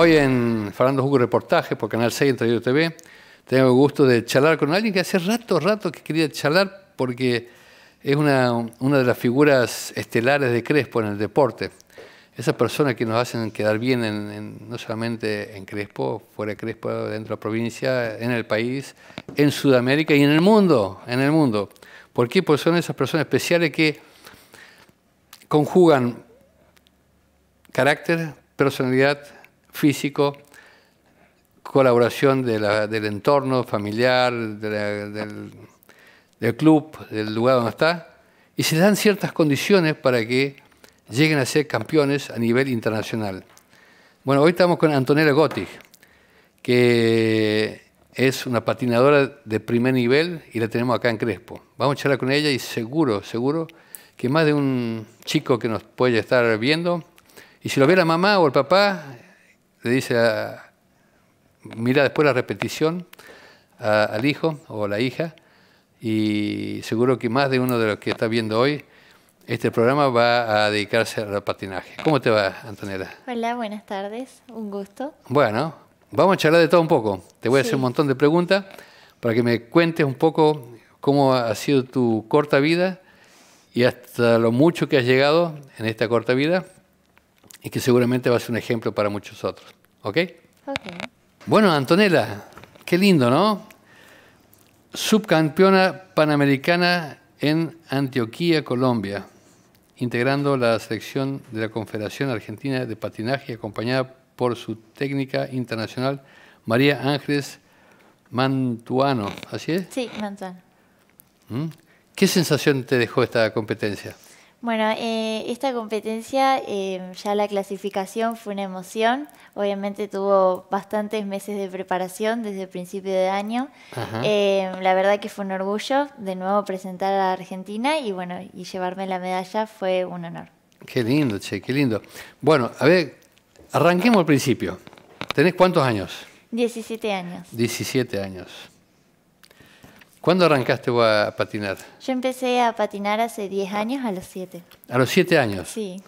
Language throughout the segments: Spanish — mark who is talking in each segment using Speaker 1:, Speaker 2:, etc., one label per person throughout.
Speaker 1: Hoy en Fernando Hugo Reportaje por Canal 6 en TV, tengo el gusto de charlar con alguien que hace rato, rato que quería charlar porque es una, de las figuras estelares de Crespo en el deporte. Esas personas que nos hacen quedar bien no solamente en Crespo, fuera de Crespo, dentro de la provincia, en el país, en Sudamérica y en el mundo, en el mundo. ¿Por qué? Porque son esas personas especiales que conjugan carácter, personalidad, físico, colaboración del entorno familiar, del, club, del lugar donde está, y se dan ciertas condiciones para que lleguen a ser campeones a nivel internacional. Bueno, hoy estamos con Antonella Gottig, que es una patinadora de primer nivel y la tenemos acá en Crespo. Vamos a charlar con ella y seguro, seguro que más de un chico que nos puede estar viendo, y si lo ve la mamá o el papá, le dice, mira después la repetición al hijo o a la hija, y seguro que más de uno de los que está viendo hoy este programa va a dedicarse al patinaje. ¿Cómo te va, Antonella?
Speaker 2: Hola, buenas tardes, un gusto.
Speaker 1: Bueno, vamos a charlar de todo un poco. Te voy a hacer un montón de preguntas para que me cuentes un poco cómo ha sido tu corta vida y hasta lo mucho que has llegado en esta corta vida y que seguramente va a ser un ejemplo para muchos otros. ¿Ok? Bueno, Antonella, qué lindo, ¿no? Subcampeona panamericana en Antioquía, Colombia, integrando la selección de la Confederación Argentina de Patinaje, acompañada por su técnica internacional María Ángeles Mantuano, ¿así es?
Speaker 2: Sí, Mantuano.
Speaker 1: ¿Mm? ¿Qué sensación te dejó esta competencia?
Speaker 2: Bueno, eh, esta competencia, em, ya la clasificación fue una emoción. Obviamente tuvo bastantes meses de preparación desde el principio de año. Em, la verdad que fue un orgullo de nuevo presentar a Argentina y bueno, y llevarme la medalla fue un honor.
Speaker 1: Qué lindo, che, qué lindo. Bueno, a ver, arranquemos al principio. ¿Tenés cuántos años?
Speaker 2: 17 años.
Speaker 1: 17 años. ¿Cuándo arrancaste a patinar?
Speaker 2: Yo empecé a patinar hace 10 años, a los 7.
Speaker 1: ¿A los 7 años? Sí.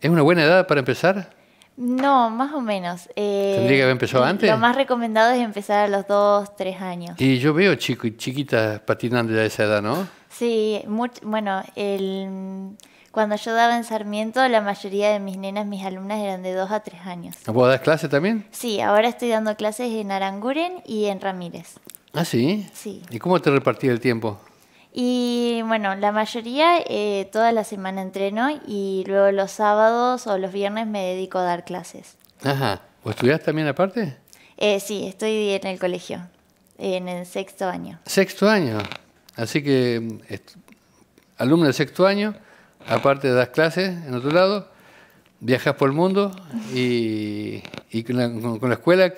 Speaker 1: ¿Es una buena edad para empezar?
Speaker 2: No, más o menos. Eh, ¿Tendría que haber empezado antes? Lo más recomendado es empezar a los 2, 3 años.
Speaker 1: Y yo veo chicos y chiquitas patinando a esa edad, ¿no?
Speaker 2: Sí, bueno, cuando yo daba en Sarmiento, la mayoría de mis nenas, mis alumnas, eran de 2 a 3 años.
Speaker 1: ¿Vos das clases también?
Speaker 2: Sí, ahora estoy dando clases en Aranguren y en Ramírez.
Speaker 1: ¿Ah, sí? ¿Y cómo te repartía el tiempo?
Speaker 2: Y bueno, la mayoría, eh, toda la semana entreno y luego los sábados o los viernes me dedico a dar clases.
Speaker 1: Ajá. ¿O estudias también aparte?
Speaker 2: Eh, sí, estoy en el colegio, en el sexto año.
Speaker 1: ¿Sexto año? Así que, alumno del sexto año, aparte das clases en otro lado, viajas por el mundo y, con, la, escuela,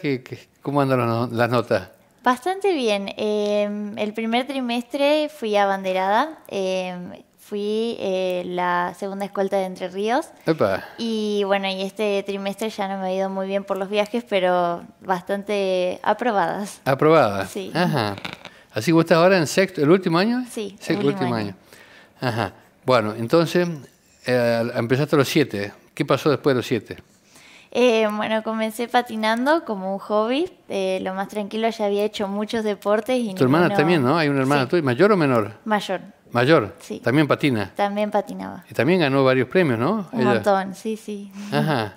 Speaker 1: ¿cómo andan las notas?
Speaker 2: Bastante bien. Em, el primer trimestre fui abanderada. Banderada, em, fui eh, la segunda escolta de Entre Ríos. Y bueno, y este trimestre ya no me ha ido muy bien por los viajes, pero bastante aprobadas.
Speaker 1: ¿Aprobadas? Sí. Ajá. Así que estás ahora en sexto, el último año? Sí, el último, año. Bueno, entonces eh, empezaste a los siete. ¿Qué pasó después de los siete?
Speaker 2: Eh, bueno, comencé patinando como un hobby, eh, lo más tranquilo, ya había hecho muchos deportes. Y tu hermana también, ¿no?
Speaker 1: Hay una hermana tuya, mayor o menor? Mayor. Mayor, sí. También patina.
Speaker 2: También patinaba.
Speaker 1: Y también ganó varios premios, ¿no? Un montón, sí, sí. Ajá.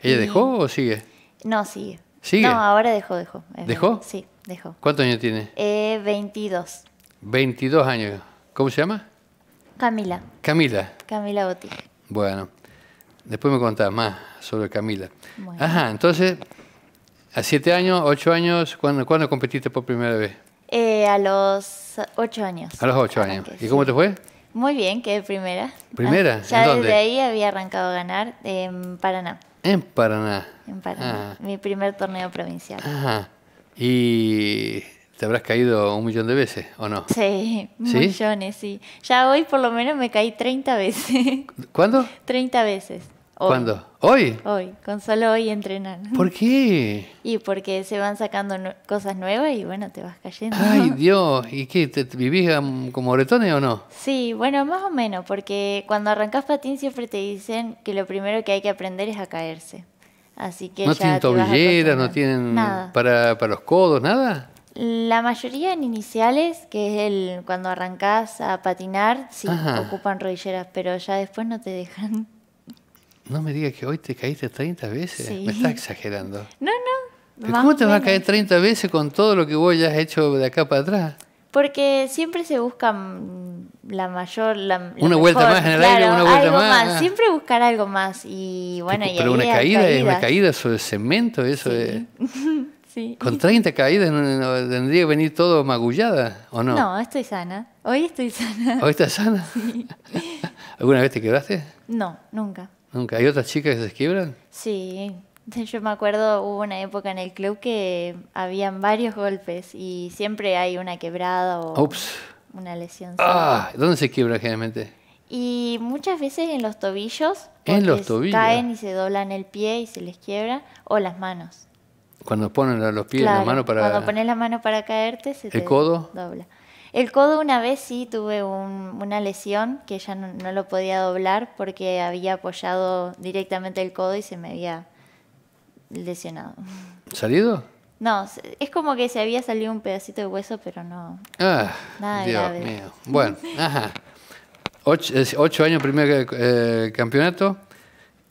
Speaker 1: ¿Ella dejó o sigue?
Speaker 2: No, sigue. ¿Sigue? No, ahora dejó, dejó.
Speaker 1: ¿Dejó? Sí, dejó. ¿Cuántos años tiene?
Speaker 2: Eh, 22.
Speaker 1: 22 años. ¿Cómo se llama? Camila. Camila.
Speaker 2: Camila Botija.
Speaker 1: Bueno. Después me contás más sobre Camila. Ajá, entonces, a siete años, ocho años, ¿cuándo, competiste por primera vez?
Speaker 2: Eh, a los ocho años.
Speaker 1: A los ocho años. ¿Y cómo te fue?
Speaker 2: Muy bien, quedé primera.
Speaker 1: ¿Primera? Ah, ya desde ahí
Speaker 2: había arrancado a ganar en Paraná.
Speaker 1: En Paraná.
Speaker 2: En Paraná. Ah. Mi primer torneo provincial.
Speaker 1: Ajá. ¿Y te habrás caído un millón de veces o no?
Speaker 2: Sí, millones, sí. Ya hoy por lo menos me caí 30 veces. ¿Cuándo? 30 veces.
Speaker 1: ¿Cuándo? ¿Hoy?
Speaker 2: Hoy, con solo hoy entrenar. ¿Por
Speaker 1: qué?
Speaker 2: Y porque se van sacando cosas nuevas y bueno, te vas cayendo. Ay,
Speaker 1: Dios, ¿y qué? Te, ¿Vivís como bretones o no?
Speaker 2: Sí, bueno, más o menos, porque cuando arrancas patín siempre te dicen que lo primero que hay que aprender es a caerse. Así que no tienen tobilleras,
Speaker 1: no tienen nada. Para, los codos, nada.
Speaker 2: La mayoría en iniciales, que es el cuando arrancas a patinar, sí ocupan rodilleras, pero ya después no te dejan.
Speaker 1: No me digas que hoy te caíste 30 veces. Me estás exagerando.
Speaker 2: No, no. ¿Cómo te vas a caer
Speaker 1: 30 veces con todo lo que vos ya has hecho de acá para atrás?
Speaker 2: Porque siempre se busca la mayor. La, una vuelta más en el aire, una vuelta más. Ah. Siempre buscar algo más. Y bueno, Pero, una caída, es una
Speaker 1: caída sobre cemento, eso sí. Con 30 caídas tendría que venir todo magullada, ¿o no? No,
Speaker 2: estoy sana. Hoy estoy sana. ¿Hoy estás
Speaker 1: sana? ¿Alguna vez te quedaste?
Speaker 2: No, nunca.
Speaker 1: ¿Hay otras chicas que se quiebran?
Speaker 2: Sí. Yo me acuerdo, hubo una época en el club que habían varios golpes y siempre hay una quebrada o una lesión. Ah,
Speaker 1: ¿dónde se quiebra generalmente?
Speaker 2: Y muchas veces en los tobillos.
Speaker 1: En los tobillos. Caen
Speaker 2: y se doblan el pie y se les quiebra o las manos.
Speaker 1: Cuando ponen los pies, claro, la mano para. Cuando pones
Speaker 2: la mano para caerte, se el codo. dobla. El codo una vez sí tuve una lesión que ya no, lo podía doblar porque había apoyado directamente el codo y se me había lesionado. ¿Salido? No, es como que se había salido un pedacito de hueso, pero no. Ah, Dios mío.
Speaker 1: Bueno, ajá. Ocho, años primer eh, campeonato.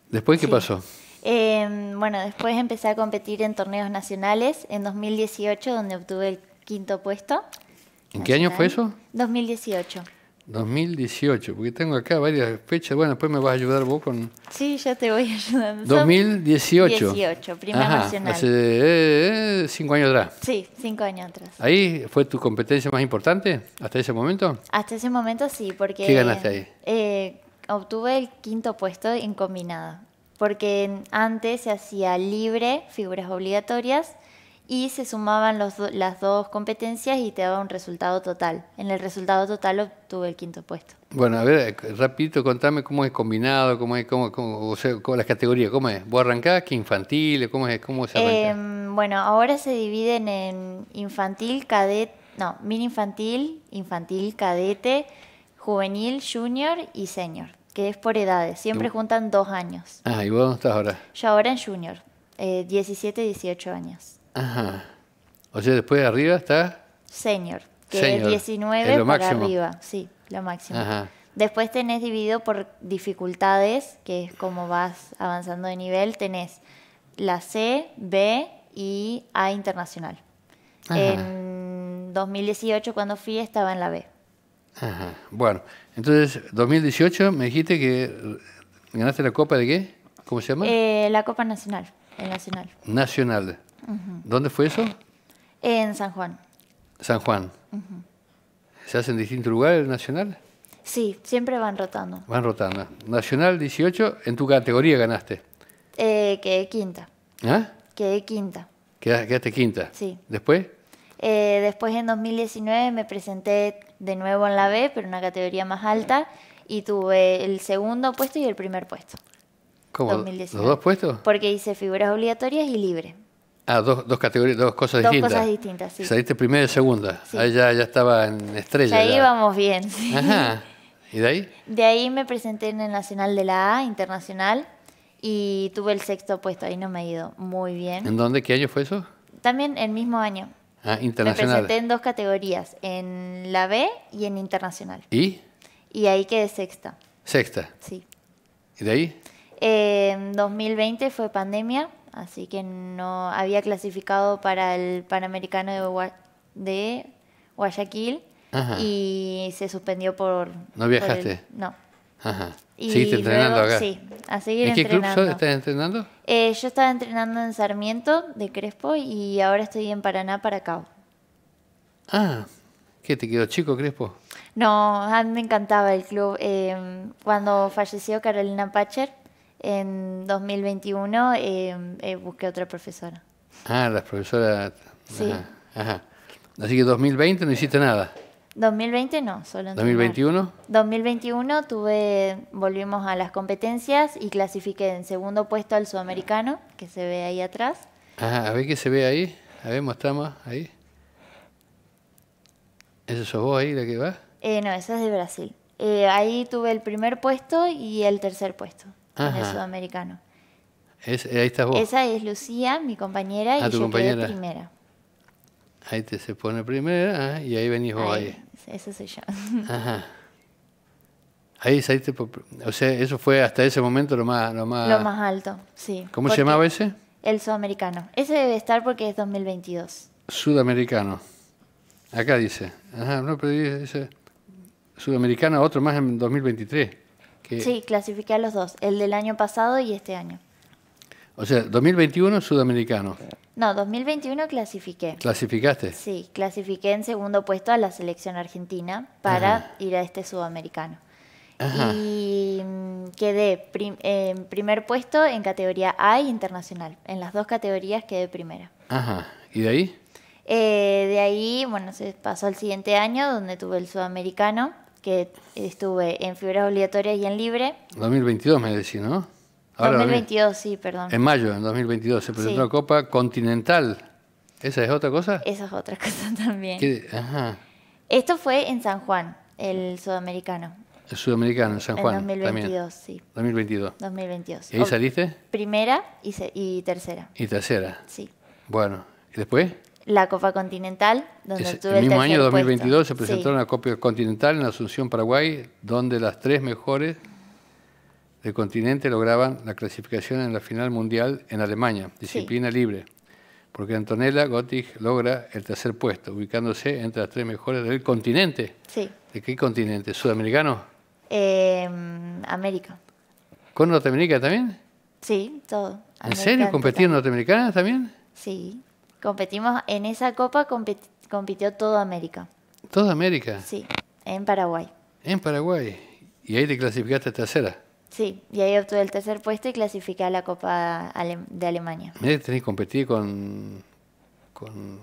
Speaker 1: ¿Después qué pasó?
Speaker 2: Em, bueno, después empecé a competir en torneos nacionales en 2018, donde obtuve el quinto puesto.
Speaker 1: ¿En qué año fue eso?
Speaker 2: 2018.
Speaker 1: 2018, porque tengo acá varias fechas. Bueno, después me vas a ayudar vos con.
Speaker 2: Sí, ya te voy ayudando. 2018. 2018, Primera Nacional. Hace
Speaker 1: eh, eh, cinco años atrás.
Speaker 2: Sí, cinco años atrás.
Speaker 1: ¿Ahí fue tu competencia más importante hasta ese momento?
Speaker 2: Hasta ese momento sí, porque. ¿Qué ganaste ahí? Eh, obtuve el quinto puesto en combinada, Porque antes se hacía libre, figuras obligatorias, y se sumaban los las dos competencias y te daba un resultado total. En el resultado total obtuve el quinto puesto.
Speaker 1: Bueno, a ver, eh, rapidito contame cómo es combinado, cómo es, cómo, o sea, las categorías, cómo es. ¿Vos arrancás que infantil? ¿Cómo es? Cómo se
Speaker 2: em, bueno, ahora se dividen en infantil, cadete, no, mini infantil, infantil, cadete, juvenil, junior y senior, que es por edades. Siempre juntan dos años.
Speaker 1: Ah, ¿y vos dónde estás ahora?
Speaker 2: Yo ahora en junior, 17, eh, 18 años.
Speaker 1: Ajá. O sea, después de arriba está.
Speaker 2: Senior, que es 19 para arriba. Sí, lo máximo. Ajá. Después tenés dividido por dificultades, que es como vas avanzando de nivel, tenés la C, B y A internacional. Ajá.
Speaker 1: En
Speaker 2: 2018 cuando fui estaba en la B.
Speaker 1: Ajá. Bueno, entonces 2018 me dijiste que ganaste la Copa de qué? ¿Cómo se llama? Eh,
Speaker 2: la Copa Nacional, Nacional.
Speaker 1: Nacional. ¿Dónde fue eso?
Speaker 2: En San Juan.
Speaker 1: San Juan. ¿Se hace en distintos lugares nacional?
Speaker 2: Sí, siempre van rotando.
Speaker 1: Van rotando. Nacional 18, ¿en tu categoría ganaste?
Speaker 2: Eh, quedé quinta. ¿Ah? Quedé quinta.
Speaker 1: Quedaste, quinta. Sí. ¿Después?
Speaker 2: Eh, después en 2019 me presenté de nuevo en la B, pero en una categoría más alta, y tuve el segundo puesto y el primer puesto.
Speaker 1: ¿Cómo? ¿Los dos puestos?
Speaker 2: Porque hice figuras obligatorias y libre.
Speaker 1: Ah, dos, dos categorías, dos cosas distintas. Dos cosas distintas, sí. Saliste primera y segunda. Ahí ya, estaba en estrella. ahí
Speaker 2: íbamos bien, Ajá. ¿Y de ahí? De ahí me presenté en el Nacional de la A, internacional, y tuve el sexto puesto. Ahí no me ha ido muy bien. ¿En
Speaker 1: dónde? ¿Qué año fue eso?
Speaker 2: También el mismo año.
Speaker 1: Ah, internacional. Me presenté en
Speaker 2: dos categorías, en la B y en internacional. ¿Y? Y ahí quedé sexta.
Speaker 1: ¿Sexta? Sí. ¿Y de ahí?
Speaker 2: En 2020 fue pandemia así que no había clasificado para el Panamericano de, Guayaquil y se suspendió por...
Speaker 1: ¿No viajaste? no. entrenando acá? Sí, a seguir ¿En qué club estás entrenando?
Speaker 2: Eh, yo estaba entrenando en Sarmiento de Crespo y ahora estoy en Paraná para Cabo.
Speaker 1: Ah, ¿qué te quedó chico Crespo?
Speaker 2: No, a mí me encantaba el club. Eh, cuando falleció Carolina Pacher, en 2021 em, eh, busqué otra profesora.
Speaker 1: Ah, las profesoras. Sí. Ajá, Así que 2020 no hiciste nada.
Speaker 2: 2020 no, solo en ¿2021? 2021 tuve, volvimos a las competencias y clasifiqué en segundo puesto al sudamericano, que se ve ahí atrás.
Speaker 1: Ajá, a ver qué se ve ahí. A ver, mostramos ahí. ¿Ese sos vos ahí la que va?
Speaker 2: Eh, no, esa es de Brasil. Eh, ahí tuve el primer puesto y el tercer puesto el sudamericano.
Speaker 1: Es, eh, ahí estás vos. Esa
Speaker 2: es Lucía, mi compañera, ah, y yo primera.
Speaker 1: Ahí te se pone primera ah, y ahí venís vos ahí. Eso soy yo. Ajá. Ahí saliste o sea, eso fue hasta ese momento lo más lo más, lo
Speaker 2: más alto, sí.
Speaker 1: ¿Cómo se llamaba ese?
Speaker 2: El sudamericano. Ese debe estar porque es 2022.
Speaker 1: Sudamericano. Acá dice. Ajá, no, pero dice sudamericano otro más en 2023. Sí,
Speaker 2: clasifiqué a los dos, el del año pasado y este año.
Speaker 1: O sea, 2021 sudamericano.
Speaker 2: No, 2021 clasifiqué.
Speaker 1: ¿Clasificaste?
Speaker 2: Sí, clasifiqué en segundo puesto a la selección argentina para ir a este sudamericano. Y mm, quedé en primer puesto en categoría A internacional. En las dos categorías quedé primera.
Speaker 1: Ajá. ¿Y de ahí?
Speaker 2: Eh, de ahí, bueno, se pasó al siguiente año donde tuve el sudamericano que estuve en fibra obligatoria y en libre.
Speaker 1: 2022 me decís, ¿no? Ahora, 2022,
Speaker 2: sí, perdón. En
Speaker 1: mayo, en 2022, se presentó la Copa Continental. ¿Esa es otra cosa? Esa es otra
Speaker 2: cosa también. Esto fue en San Juan, el sudamericano.
Speaker 1: El sudamericano, en San Juan. En 2022, sí. 2022.
Speaker 2: 2022. ¿Y ahí saliste? Primera y, y tercera.
Speaker 1: Y tercera. Sí. Bueno, ¿y después?
Speaker 2: la Copa Continental, donde es, el, mismo año 2022 se presentó la
Speaker 1: una Copa Continental en Asunción, Paraguay, donde las tres mejores del continente lograban la clasificación en la final mundial en Alemania, disciplina libre, porque Antonella Gottig logra el tercer puesto, ubicándose entre las tres mejores del continente. Sí. ¿De qué continente? ¿Sudamericano?
Speaker 2: Em, América.
Speaker 1: ¿Con Norteamérica también?
Speaker 2: Sí, todo.
Speaker 1: ¿En serio? ¿Competir en también?
Speaker 2: Sí. Competimos en esa copa, compitió toda América.
Speaker 1: ¿Toda América?
Speaker 2: Sí, en Paraguay.
Speaker 1: En Paraguay. ¿Y ahí te clasificaste tercera?
Speaker 2: Sí, y ahí obtuve el tercer puesto y clasificé a la Copa de Alemania.
Speaker 1: Mirá, tenés que competir con, con...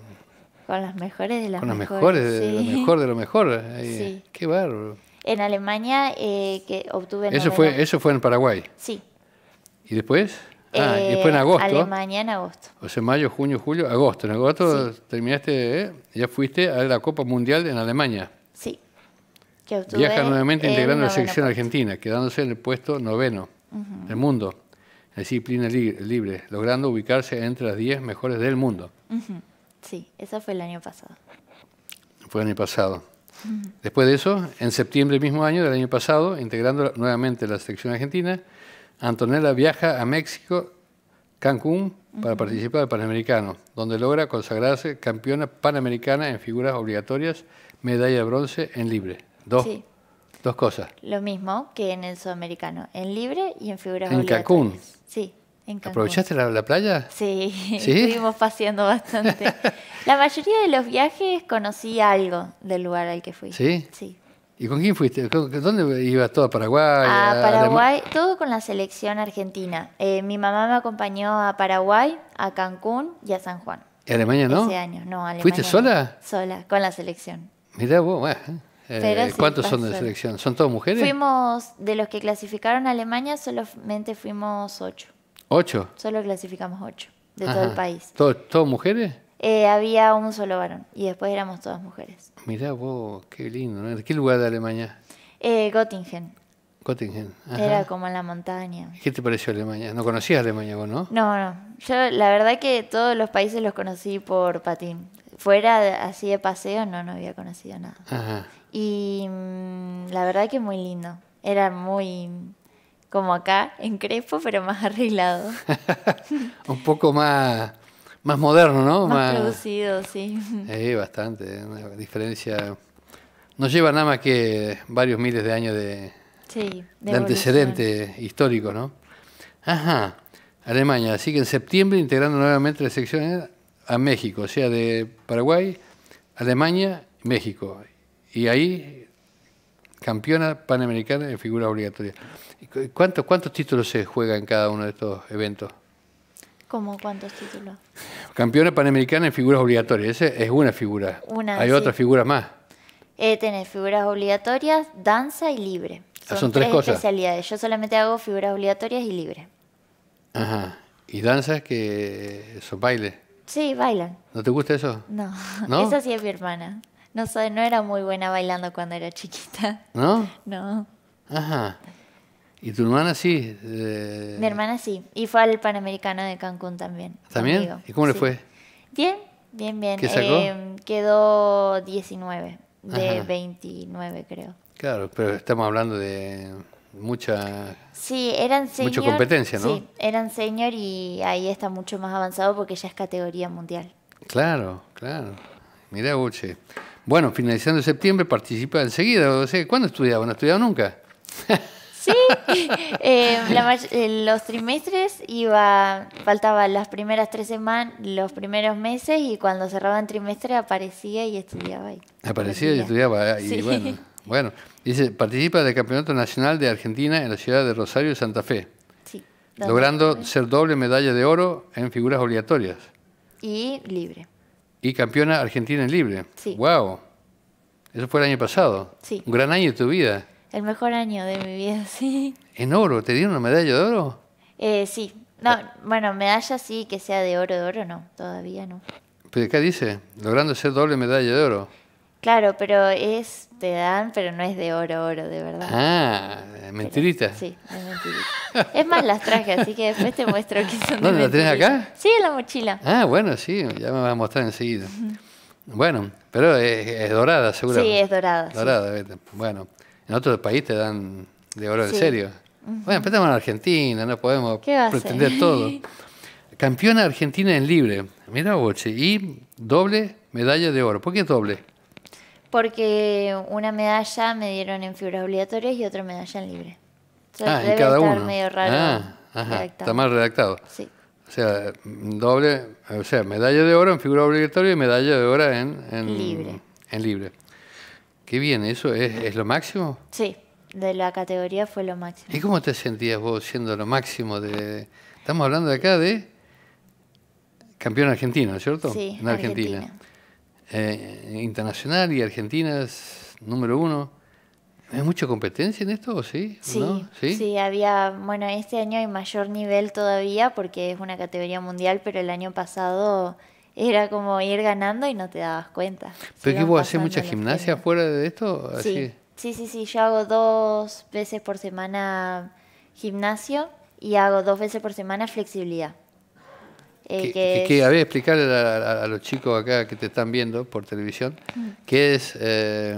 Speaker 2: Con las mejores de las con las mejores. de lo mejor
Speaker 1: de lo mejor. Qué bárbaro.
Speaker 2: En Alemania eh, que obtuve... Eso fue,
Speaker 1: eso fue en Paraguay. Sí. ¿Y después? Ah, y fue en eh, agosto. Alemania en agosto. O sea, mayo, junio, julio, agosto. En agosto terminaste, ya fuiste a la Copa Mundial en Alemania. Sí.
Speaker 2: Viaja nuevamente integrando la selección argentina,
Speaker 1: quedándose en el puesto noveno del mundo, en disciplina libre, logrando ubicarse entre las 10 mejores del mundo.
Speaker 2: Sí, eso fue el año pasado.
Speaker 1: Fue el año pasado. Después de eso, en septiembre del mismo año, del año pasado, integrando nuevamente la selección argentina, Antonella viaja a México, Cancún, para participar del Panamericano, donde logra consagrarse campeona panamericana en figuras obligatorias, medalla de bronce en libre. Dos, cosas.
Speaker 2: Lo mismo que en el sudamericano, en libre y en figuras obligatorias. En Cancún. Sí. En Cancún. ¿Aprovechaste
Speaker 1: la, playa?
Speaker 2: Sí, ¿Sí? estuvimos paseando bastante. la mayoría de los viajes conocí algo del lugar al que fui. ¿Sí? Sí.
Speaker 1: ¿Y con quién fuiste? ¿Dónde ibas todo a Paraguay? A Paraguay,
Speaker 2: todo con la selección argentina. Eh, mi mamá me acompañó a Paraguay, a Cancún y a San Juan.
Speaker 1: ¿Y Alemania no? Hace
Speaker 2: años, no, Alemania ¿Fuiste sola? Sola, con la selección.
Speaker 1: Mirá vos, eh. Eh, ¿Cuántos son de selección? ¿Son todos mujeres?
Speaker 2: Fuimos, de los que clasificaron a Alemania, solamente fuimos ocho. ¿Ocho? Solo clasificamos ocho, de todo el país.
Speaker 1: ¿Todos ¿Todo mujeres?
Speaker 2: Eh, había un solo varón y después éramos todas mujeres.
Speaker 1: Mirá vos, qué lindo. ¿no? ¿De qué lugar de Alemania?
Speaker 2: Eh, Göttingen.
Speaker 1: Göttingen. Era
Speaker 2: como en la montaña.
Speaker 1: ¿Qué te pareció Alemania? ¿No conocías Alemania vos, no?
Speaker 2: No, no. Yo la verdad que todos los países los conocí por patín. Fuera así de paseo no, no había conocido nada. Y mm, la verdad que muy lindo. Era muy como acá, en Crespo, pero más arreglado.
Speaker 1: Un poco más más moderno, ¿no? Más,
Speaker 2: producido, sí.
Speaker 1: bastante, ¿eh? una diferencia. Nos lleva nada más que varios miles de años de, antecedentes históricos, ¿no? Ajá, Alemania. Así que en septiembre integrando nuevamente la sección ¿eh? a México, o sea, de Paraguay, Alemania, México. Y ahí campeona panamericana en figura obligatoria. ¿Cuántos, ¿Cuántos títulos se juega en cada uno de estos eventos?
Speaker 2: ¿Cómo cuántos títulos?
Speaker 1: Campeona panamericana en figuras obligatorias. Esa es una figura. Una, Hay otras figuras más.
Speaker 2: Eh, figuras obligatorias, danza y libre. Ah, son, tres, especialidades. Yo solamente hago figuras obligatorias y libre.
Speaker 1: Ajá. ¿Y danzas que son bailes?
Speaker 2: Sí, bailan.
Speaker 1: ¿No te gusta eso?
Speaker 2: No. Esa sí es mi hermana. No, soy, no era muy buena bailando cuando era chiquita. ¿No? No.
Speaker 1: Ajá. ¿Y tu hermana sí? Eh, Mi
Speaker 2: hermana sí. Y fue al Panamericano de Cancún también.
Speaker 1: ¿También? ¿Y cómo le fue?
Speaker 2: Bien, bien, bien. ¿Qué sacó? Em, quedó 19 de 29, creo.
Speaker 1: Claro, pero estamos hablando de mucha sí eran competencia no sí
Speaker 2: eran senior y ahí está mucho más avanzado porque ya es categoría mundial
Speaker 1: claro claro mira Uche bueno finalizando septiembre participa enseguida o sea, ¿cuándo estudiaba no estudiado nunca
Speaker 2: Sí, eh, eh, los trimestres iba, faltaban las primeras tres semanas, los primeros meses y cuando cerraban trimestre aparecía y estudiaba ahí.
Speaker 1: Aparecía y estudiaba ah, y bueno, bueno. Dice, participa del Campeonato Nacional de Argentina en la ciudad de Rosario y Santa Fe.
Speaker 2: Sí. Logrando
Speaker 1: ser doble medalla de oro en figuras obligatorias.
Speaker 2: Y libre.
Speaker 1: Y campeona argentina en libre. Sí. Wow. Eso fue el año pasado. Un gran año de tu vida.
Speaker 2: El mejor año de mi vida, sí.
Speaker 1: ¿En oro? ¿Te dieron una medalla de oro?
Speaker 2: Eh, sí. No, ah. bueno, medalla sí, que sea de oro, de oro no, todavía no.
Speaker 1: ¿Pero qué dice? Logrando ser doble medalla de oro.
Speaker 2: Claro, pero es, te dan, pero no es de oro, oro, de verdad. Ah,
Speaker 1: mentirita. sí, es
Speaker 2: mentirita. es más, las traje, así que después te muestro que son ¿Dónde las tenés acá? Sí, en la mochila.
Speaker 1: Ah, bueno, sí, ya me vas a mostrar enseguida. bueno, pero es, dorada, seguro. Sí, es dorada. Dorada, bueno. En otros países te dan de oro en serio. Bueno, empezamos en Argentina, no podemos pretender todo. Campeona argentina en libre, mira Boche, y doble medalla de oro. ¿Por qué doble?
Speaker 2: Porque una medalla me dieron en figuras obligatorias y otra medalla en libre. ah, en cada uno. medio raro. Ah, está
Speaker 1: mal redactado. Sí. O sea, doble, o sea, medalla de oro en figura obligatoria y medalla de oro en, libre. En libre. Qué bien, ¿eso es, lo máximo?
Speaker 2: Sí, de la categoría fue lo máximo.
Speaker 1: ¿Y cómo te sentías vos siendo lo máximo de... Estamos hablando acá de campeón argentino, ¿cierto? Sí, en Argentina. Eh, internacional y Argentina es número uno. ¿Hay mucha competencia en esto o sí? Sí, sí, sí,
Speaker 2: había, bueno, este año hay mayor nivel todavía porque es una categoría mundial, pero el año pasado era como ir ganando y no te dabas cuenta.
Speaker 1: ¿Pero qué vos hacés mucha gimnasia fuera de esto? Sí.
Speaker 2: sí, sí, Yo hago dos veces por semana gimnasio y hago dos veces por semana flexibilidad. Eh, que, es... que,
Speaker 1: a ver, explicarle a, los chicos acá que te están viendo por televisión, mm. ¿qué es eh,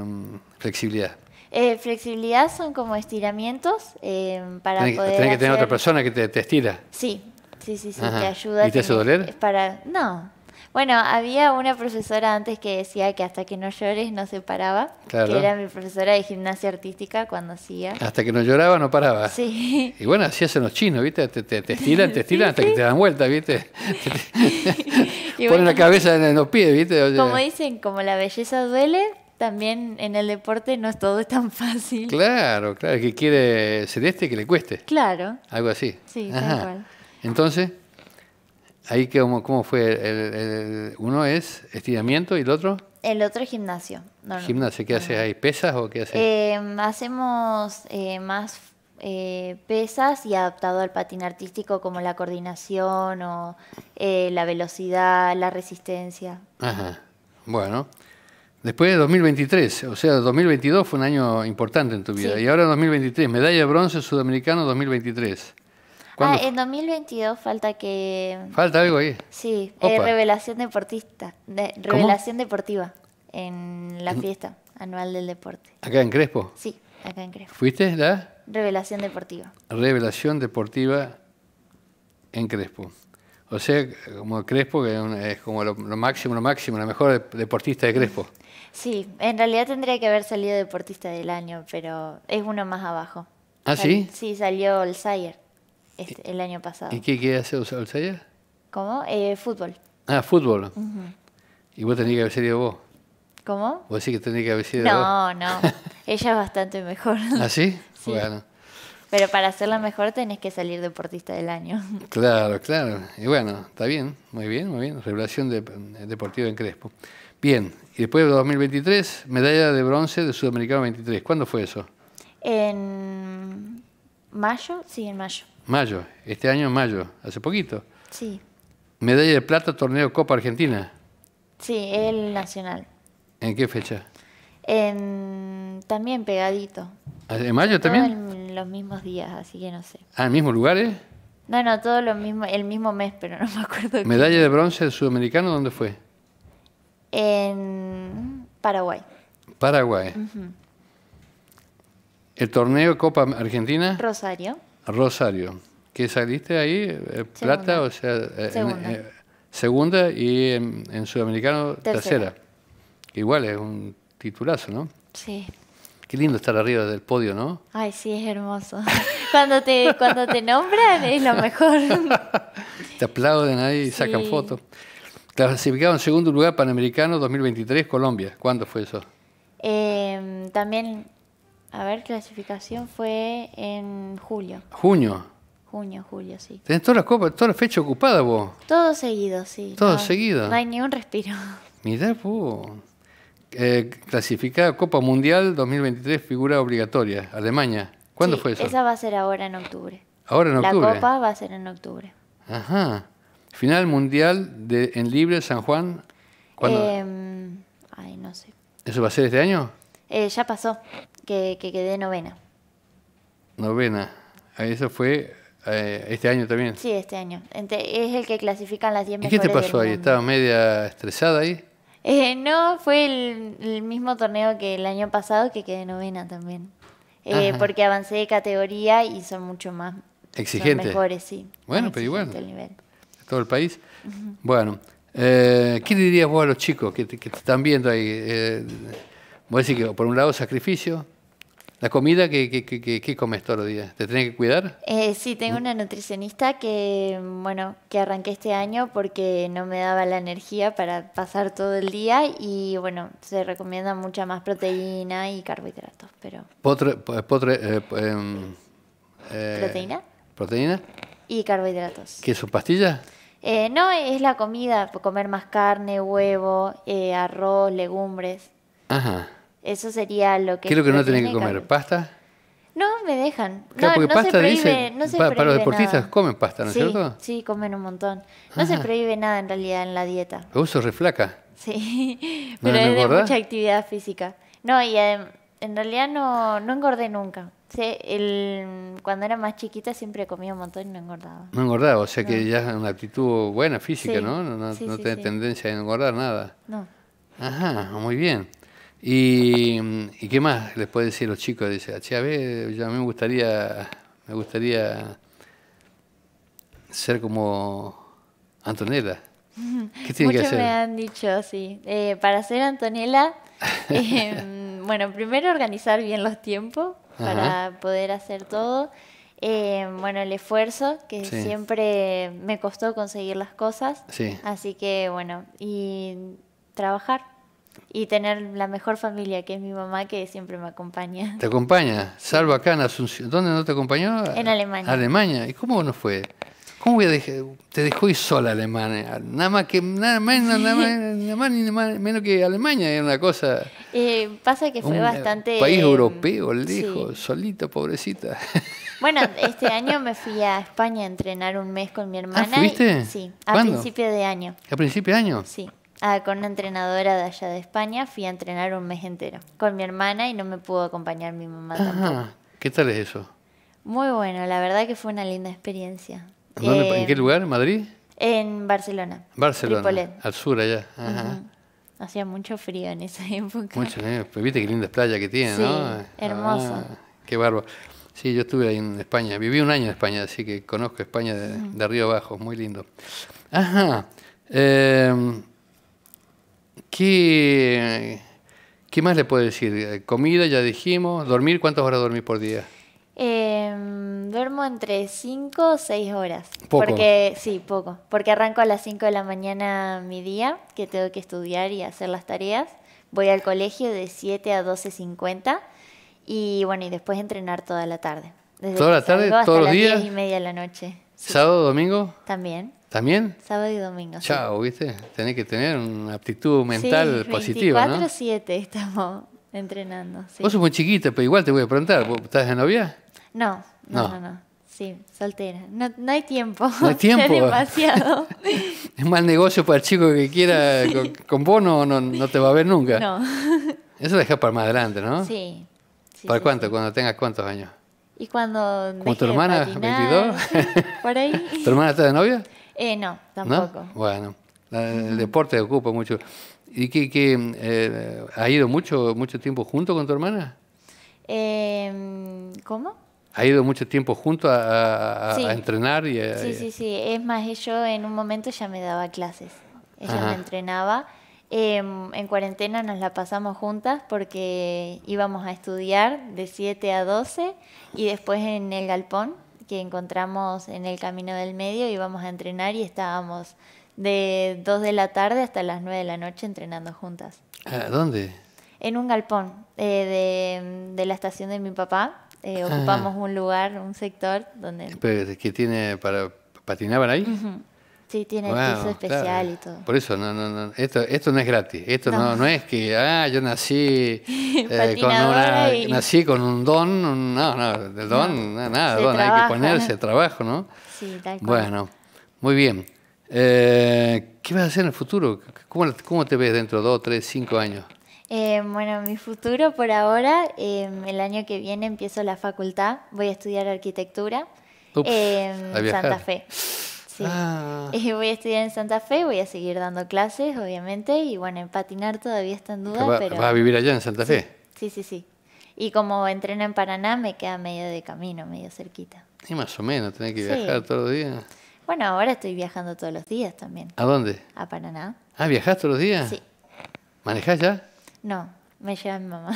Speaker 1: flexibilidad?
Speaker 2: Eh, flexibilidad son como estiramientos eh, para poder. que tener otra
Speaker 1: persona que te, estira.
Speaker 2: Sí, sí, sí, sí te ayuda. ¿Y te hace doler? Para... No, bueno, había una profesora antes que decía que hasta que no llores no se paraba.
Speaker 1: Que era mi
Speaker 2: profesora de gimnasia artística cuando hacía.
Speaker 1: Hasta que no lloraba no paraba.
Speaker 2: Sí.
Speaker 1: Y bueno, así hacen los chinos, ¿viste? Te, te, te estilan hasta que te dan vuelta, ¿viste?
Speaker 2: Ponen la cabeza
Speaker 1: en los pies, ¿viste? Como
Speaker 2: dicen, como la belleza duele, también en el deporte no es todo tan fácil.
Speaker 1: Claro, claro, que quiere este que le cueste. Claro. Algo así. Sí, tal cual. Entonces. Ahí ¿cómo fue? El, uno es estiramiento y el otro?
Speaker 2: El otro es gimnasio. gimnasio, ¿qué haces ahí?
Speaker 1: ¿Pesas o qué haces?
Speaker 2: Em, hacemos eh, más eh, pesas y adaptado al patín artístico como la coordinación o eh, la velocidad, la resistencia.
Speaker 1: Ajá, bueno. Después de 2023, o sea, 2022 fue un año importante en tu vida. Y ahora 2023, medalla de bronce sudamericano 2023. Ah, en
Speaker 2: 2022 falta que... Falta algo ahí. Sí, eh, revelación deportista, revelación deportiva en la fiesta anual del deporte.
Speaker 1: ¿Acá en Crespo? Sí, acá en Crespo. ¿Fuiste la?
Speaker 2: Revelación deportiva.
Speaker 1: Revelación deportiva en Crespo. O sea, como Crespo, que es como lo, máximo, lo máximo, la mejor deportista de Crespo.
Speaker 2: Sí, en realidad tendría que haber salido deportista del año, pero es uno más abajo. ¿Ah, sí? Sí, salió el Sayer. Este, el año pasado. ¿Y qué, hace ¿Cómo? Eh, fútbol.
Speaker 1: Ah, fútbol. ¿Y vos tenías que haber sido vos? ¿Cómo? ¿Vos decís que tenías que haber sido No,
Speaker 2: vos? no. Ella es bastante mejor. ¿Ah, sí? Bueno. Pero para hacerla mejor tenés que salir deportista del año.
Speaker 1: Claro, claro. Y bueno, está bien, muy bien, muy bien. Revelación de, eh, deportiva en Crespo. Bien, y después de 2023, medalla de bronce de Sudamericano 23. ¿Cuándo fue eso?
Speaker 2: En mayo, sí, en mayo
Speaker 1: mayo, este año mayo, hace poquito. Sí. Medalla de plata, torneo Copa Argentina.
Speaker 2: Sí, el nacional.
Speaker 1: ¿En qué fecha?
Speaker 2: En, también pegadito.
Speaker 1: Ah, ¿En mayo también?
Speaker 2: en los mismos días, así que no sé.
Speaker 1: ¿Ah, en mismos lugares?
Speaker 2: No, no, todo lo mismo, el mismo mes, pero no me acuerdo. ¿Medalla
Speaker 1: de bronce sudamericano dónde fue?
Speaker 2: En Paraguay.
Speaker 1: Paraguay. ¿El torneo Copa Argentina? Rosario. Rosario. ¿Qué saliste ahí? Eh, plata, o sea, eh, eh, segunda. y en, sudamericano tercera. Igual es un titulazo, ¿no? Sí. Qué lindo estar arriba del podio, ¿no?
Speaker 2: Ay, sí, es hermoso. Cuando te, cuando te nombran es lo mejor.
Speaker 1: Te aplauden ahí y sacan fotos. Clasificado en segundo lugar Panamericano 2023, Colombia. ¿Cuándo fue eso?
Speaker 2: Em, también a ver, clasificación fue en julio. ¿Junio? Junio, julio, sí.
Speaker 1: ¿Tenés todas las copas, todas las fechas ocupadas vos?
Speaker 2: Todo seguido, sí. Todo seguido. No hay ni un respiro.
Speaker 1: Mira, vos. Eh, clasificada Copa Mundial 2023, figura obligatoria, Alemania. ¿Cuándo fue eso? Esa
Speaker 2: va a ser ahora en octubre.
Speaker 1: Ahora en octubre. La Copa
Speaker 2: va a ser en octubre.
Speaker 1: Ajá. Final Mundial de, en Libre San Juan. ¿Cuándo?
Speaker 2: Em, ay,
Speaker 1: no sé. ¿Eso va a ser este año?
Speaker 2: Eh, ya pasó que, quedé novena.
Speaker 1: Novena. Ah, eso fue eh, este año también.
Speaker 2: Sí, este año. es el que clasifican las 10 mejores. qué te pasó ahí?
Speaker 1: Estaba media estresada ahí?
Speaker 2: Eh, no, fue el, mismo torneo que el año pasado que quedé novena también. Eh, porque avancé de categoría y son mucho más exigentes. mejores, sí.
Speaker 1: Bueno, pero igual. Todo el país. Bueno, ¿qué dirías vos a los chicos que que te están viendo ahí? voy a decir que por un lado sacrificio, ¿La comida que, comes todos los días? ¿Te tienes que cuidar?
Speaker 2: Eh, sí, tengo una nutricionista que, bueno, que arranqué este año porque no me daba la energía para pasar todo el día y, bueno, se recomienda mucha más proteína y carbohidratos, pero...
Speaker 1: Eh, eh, em, ¿Proteína? ¿Proteína?
Speaker 2: Y carbohidratos.
Speaker 1: ¿Qué son pastillas?
Speaker 2: no, es la comida, comer más carne, huevo, arroz, legumbres. Ajá. Eso sería lo que... ¿Qué que no tiene que comer? ¿Pasta? No, me dejan. pasta para los deportistas comen
Speaker 1: pasta, ¿no es cierto?
Speaker 2: Sí, comen un montón. No se prohíbe nada en realidad en la dieta.
Speaker 1: Vos sos reflaca.
Speaker 2: Sí, pero no, es mucha actividad física. No, y em, en realidad no, no engordé nunca. cuando era más chiquita siempre comía un montón y no engordaba.
Speaker 1: No engordaba, o sea que ya es una actitud buena física, ¿no? No, no, tendencia a engordar nada. No. Ajá, muy bien. Y, qué más les puede decir los chicos? Dice, a ver, yo a mí me gustaría, me gustaría ser como Antonella. ¿Qué tiene que hacer? me
Speaker 2: han dicho, sí. Eh, para ser Antonella, em, bueno, primero organizar bien los tiempos para poder hacer todo. Em, bueno, el esfuerzo, que siempre me costó conseguir las cosas. Así que, bueno, y trabajar y tener la mejor familia, que es mi mamá, que siempre me acompaña.
Speaker 1: ¿Te acompaña? Salvo acá en Asunción. ¿Dónde no te acompañó? En Alemania. Alemania. ¿Y cómo no fue? ¿Cómo voy a te dejó ir sola Alemania? Nada más que nada más, nada más, menos que Alemania era una cosa.
Speaker 2: Eh, pasa que fue bastante. País em,
Speaker 1: europeo, lejos, solita, pobrecita.
Speaker 2: Bueno, este año me fui a España a entrenar un mes con mi ¿Ah, hermana. ¿Ah, ¿Fuiste? sí, a principio de año. ¿A principio de año? Sí. Ah, con una entrenadora de allá de España fui a entrenar un mes entero con mi hermana y no me pudo acompañar mi mamá
Speaker 1: tampoco. ¿Qué tal es eso?
Speaker 2: Muy bueno, la verdad que fue una linda experiencia. ¿En eh, qué
Speaker 1: lugar? ¿En Madrid?
Speaker 2: En Barcelona. Barcelona,
Speaker 1: al sur allá.
Speaker 2: Hacía mucho frío en esa época. Mucho
Speaker 1: frío. Eh, pues viste qué linda playa que tiene, ¿no? hermoso. Ah, qué bárbaro. Sí, yo estuve ahí en España. Viví un año en España, así que conozco España de, río abajo. Muy lindo. Ajá. Em, ¿Qué, ¿Qué más le puedo decir? Comida, ya dijimos. ¿Dormir? ¿Cuántas horas dormís por día?
Speaker 2: Em, duermo entre 5 o 6 horas. Poco. Porque, sí, poco. Porque arranco a las 5 de la mañana mi día, que tengo que estudiar y hacer las tareas. Voy al colegio de 7 a 12.50 y bueno, y después entrenar toda la tarde. ¿Toda la tarde? ¿Todos los días? Hasta las 10 y media de la noche.
Speaker 1: ¿Sábado, domingo? También. ¿También?
Speaker 2: Sábado y domingo.
Speaker 1: Chao, ¿viste? Tenés que tener una actitud mental positiva, 24, ¿no?
Speaker 2: 7 estamos entrenando. Vos sos muy
Speaker 1: chiquita, pero igual te voy a preguntar. ¿Estás de novia?
Speaker 2: No, no, no. Sí, soltera. No, hay tiempo. No hay tiempo. Es demasiado.
Speaker 1: es mal negocio para el chico que quiera. Con, vos no, no, te va a ver nunca. No. Eso lo para más adelante, ¿no? Sí. ¿Para cuánto? Cuando tengas cuántos años.
Speaker 2: Y cuando... ¿Como tu hermana, 22? ahí. ¿Tu hermana está de novia?
Speaker 1: Eh, no, tampoco. Bueno, el deporte ocupa mucho. ¿Y qué, eh, ha ido mucho, mucho tiempo junto con tu hermana?
Speaker 2: Em, ¿Cómo?
Speaker 1: ¿Ha ido mucho tiempo junto a, entrenar? Y sí, sí,
Speaker 2: sí. Es más, yo en un momento ya me daba clases. Ella me entrenaba Em, en cuarentena nos la pasamos juntas porque íbamos a estudiar de 7 a 12 y después en el galpón que encontramos en el camino del medio íbamos a entrenar y estábamos de 2 de la tarde hasta las 9 de la noche entrenando juntas.
Speaker 1: ¿A dónde?
Speaker 2: En un galpón eh, de, la estación de mi papá, eh, ah. ocupamos un lugar, un sector donde...
Speaker 1: ¿Que tiene para patinar ahí?
Speaker 2: Sí, tiene el piso especial y todo.
Speaker 1: Por eso, no, no, no. Esto, no es gratis. Esto no, es que, ah, yo nací,
Speaker 2: eh, con una, nací
Speaker 1: con un don. no, no, del don, nada, don. hay que ponerse el trabajo, ¿no? Sí, tal cual. Bueno, muy bien. Eh, ¿Qué vas a hacer en el futuro? ¿Cómo, te ves dentro de dos, tres, cinco años?
Speaker 2: Eh, bueno, mi futuro por ahora, em, el año que viene empiezo la facultad, voy a estudiar arquitectura
Speaker 1: en em, Santa Fe.
Speaker 2: Sí. Ah. voy a estudiar en Santa Fe, voy a seguir dando clases, obviamente, y bueno, en patinar todavía está en duda. Va, pero... ¿Vas a vivir
Speaker 1: allá en Santa Fe?
Speaker 2: Sí, sí, sí. Y como entreno en Paraná, me queda medio de camino, medio cerquita.
Speaker 1: Y más o menos, tenés que viajar todos los días.
Speaker 2: Bueno, ahora estoy viajando todos los días también. ¿A dónde? A Paraná.
Speaker 1: ¿Ah, viajás todos los días? Sí. ¿Manejás ya?
Speaker 2: No, me lleva mi mamá.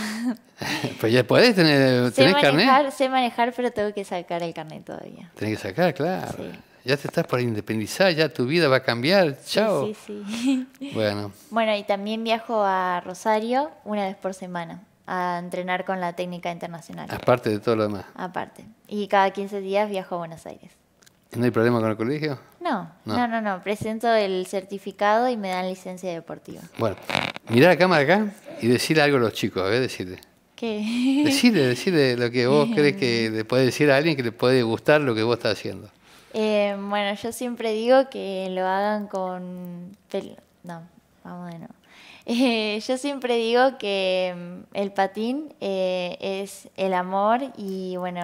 Speaker 1: pues ya puedes tener, sé manejar,
Speaker 2: Sé manejar, pero tengo que sacar el carnet todavía.
Speaker 1: Tenés que sacar, claro ya te estás por independizar, ya tu vida va a cambiar, chao.
Speaker 2: Sí, sí, Bueno. Bueno, y también viajo a Rosario una vez por semana a entrenar con la técnica internacional.
Speaker 1: Aparte de todo lo demás.
Speaker 2: Aparte. Y cada 15 días viajo a Buenos Aires.
Speaker 1: ¿No hay problema con el colegio?
Speaker 2: No, no, no, no. Presento el certificado y me dan licencia deportiva.
Speaker 1: Bueno, mirá la cámara acá y decirle algo a los chicos, a ver, decirle.
Speaker 2: ¿Qué? Decirle,
Speaker 1: decirle lo que vos crees que le puede decir a alguien que le puede gustar lo que vos estás haciendo.
Speaker 2: Eh, bueno, yo siempre digo que lo hagan con... No, vamos de nuevo. Eh, yo siempre digo que mm, el patín eh, es el amor y bueno,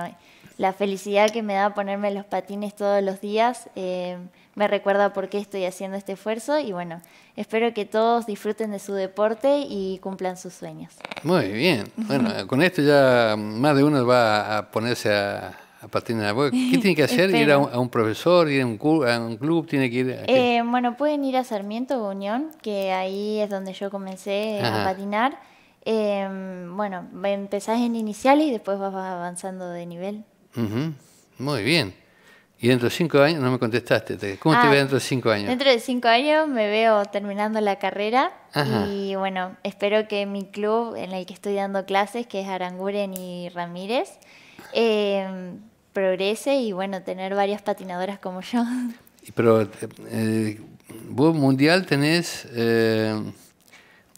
Speaker 2: la felicidad que me da ponerme los patines todos los días me recuerda por qué estoy haciendo este esfuerzo y bueno, espero que todos disfruten de su deporte y cumplan sus sueños.
Speaker 1: Muy bien, bueno, con esto ya más de uno va a ponerse a ¿Qué tiene que hacer? ¿Ir a un, profesor? ¿Ir a un, club, ¿Tiene que ir
Speaker 2: eh, bueno, pueden ir a Sarmiento o Unión, que ahí es donde yo comencé a patinar. Em, bueno, empezás en inicial y después vas avanzando de nivel.
Speaker 1: Muy bien. Y dentro de cinco años, no me contestaste, ¿cómo te ah, ves dentro de cinco años? Dentro
Speaker 2: de cinco años me veo terminando la carrera y bueno, espero que mi club en el que estoy dando clases, que es Aranguren y Ramírez, eh, progrese y bueno, tener varias patinadoras como yo.
Speaker 1: Pero eh, vos mundial tenés, eh,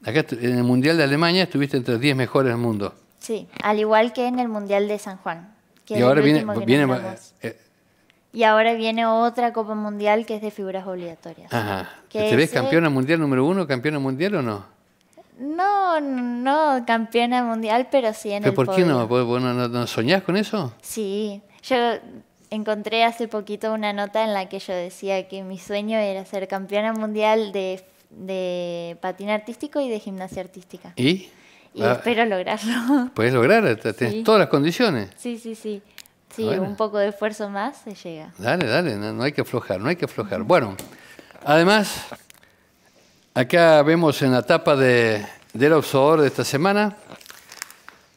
Speaker 1: acá en el mundial de Alemania estuviste entre los 10 mejores del mundo.
Speaker 2: Sí, al igual que en el mundial de San Juan. Que y ahora viene, eh, y ahora viene otra Copa Mundial que es de figuras obligatorias.
Speaker 1: Ajá. ¿Te ves campeona mundial número uno, campeona mundial o no?
Speaker 2: No, no campeona mundial, pero sí en ¿Pero el por qué no?
Speaker 1: ¿Vos no soñás con eso?
Speaker 2: Sí, yo encontré hace poquito una nota en la que yo decía que mi sueño era ser campeona mundial de, de patín artístico y de gimnasia artística.
Speaker 1: ¿Y? Y ah. espero
Speaker 2: lograrlo.
Speaker 1: Puedes lograr, eh, tienes todas las condiciones.
Speaker 2: Sí, sí, sí. Sí, un poco de esfuerzo más se llega.
Speaker 1: Dale, dale, no, hay que aflojar, no hay que aflojar. Bueno, además, acá vemos en la tapa de, del observador de esta semana,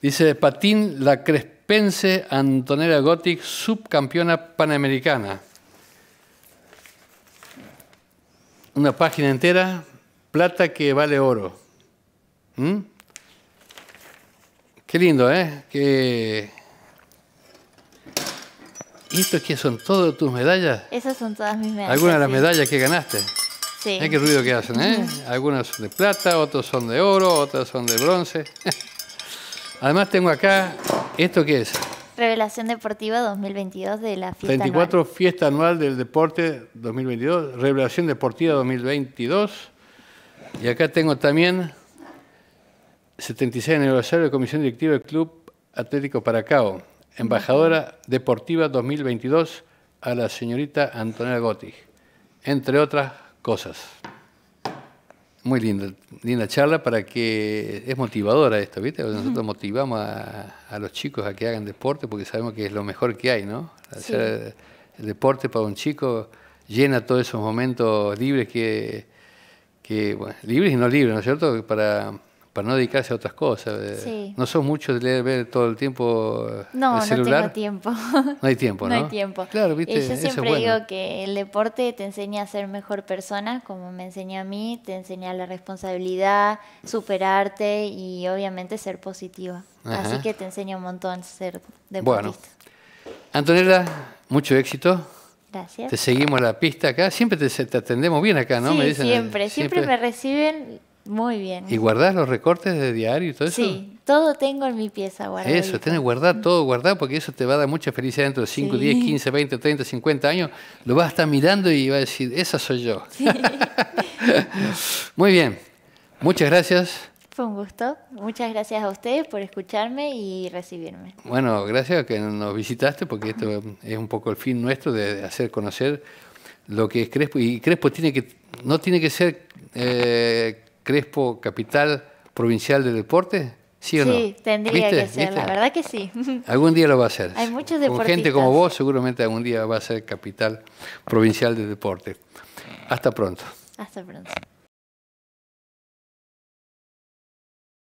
Speaker 1: dice Patín la Crespa Pense Antonella Gotic, subcampeona panamericana. Una página entera, plata que vale oro. ¿Mm? Qué lindo, ¿eh? Qué... ¿Y esto qué son todas tus medallas?
Speaker 2: Esas son todas mis medallas. ¿Algunas de las medallas que ganaste? Sí. ¿Qué ruido
Speaker 1: que hacen, eh? Algunas son de plata, otras son de oro, otras son de bronce. Además tengo acá ¿Esto qué es?
Speaker 2: Revelación Deportiva 2022 de la fiesta 24
Speaker 1: Fiesta Anual del Deporte 2022, Revelación Deportiva 2022. Y acá tengo también 76 aniversario de Comisión Directiva del Club Atlético Paracao, Embajadora Deportiva 2022 a la señorita Antonella Gotti, entre otras cosas. Muy linda, linda charla para que es motivadora esto, ¿viste? Nosotros motivamos a, los chicos a que hagan deporte porque sabemos que es lo mejor que hay, ¿no? Hacer el deporte para un chico llena todos esos momentos libres que, libres y no libres, ¿no es cierto? Para para no dedicarse a otras cosas. Eh. No sos mucho de leer ver todo el tiempo no, el celular. No, no
Speaker 2: tiempo. No hay tiempo, ¿no? No hay tiempo. Claro, ¿viste? Eh, yo siempre digo que el deporte te enseña a ser mejor persona, como me enseñó a mí, te enseña la responsabilidad, superarte y obviamente ser positiva. Así que te enseña un montón ser deportista. Bueno.
Speaker 1: Antonella, mucho éxito. Gracias. Te seguimos la pista acá. Siempre te, atendemos bien acá, ¿no? Eh, siempre, siempre me
Speaker 2: reciben muy bien. ¿Y
Speaker 1: guardás los recortes de diario y todo eso? Sí,
Speaker 2: todo tengo en mi pieza guardado. Eso, tenés
Speaker 1: guardar todo, guardado porque eso te va a dar mucha felicidad dentro de 5, 10, 15, 20, 30, 50 años. Lo vas a estar mirando y vas a decir, esa soy yo. Muy bien, muchas gracias.
Speaker 2: Fue un gusto. Muchas gracias a ustedes por escucharme y recibirme.
Speaker 1: Bueno, gracias a que nos visitaste, porque esto es un poco el fin nuestro de hacer conocer lo que es Crespo. Y Crespo tiene que, no tiene que ser... Eh, Crespo, capital provincial de deporte? ¿Sí o no? Sí, tendría que ser, la verdad que sí. Algún día lo va a hacer. Hay muchos deportistas. Con gente como vos, seguramente algún día va a ser capital provincial de deporte. Hasta pronto.
Speaker 2: Hasta pronto.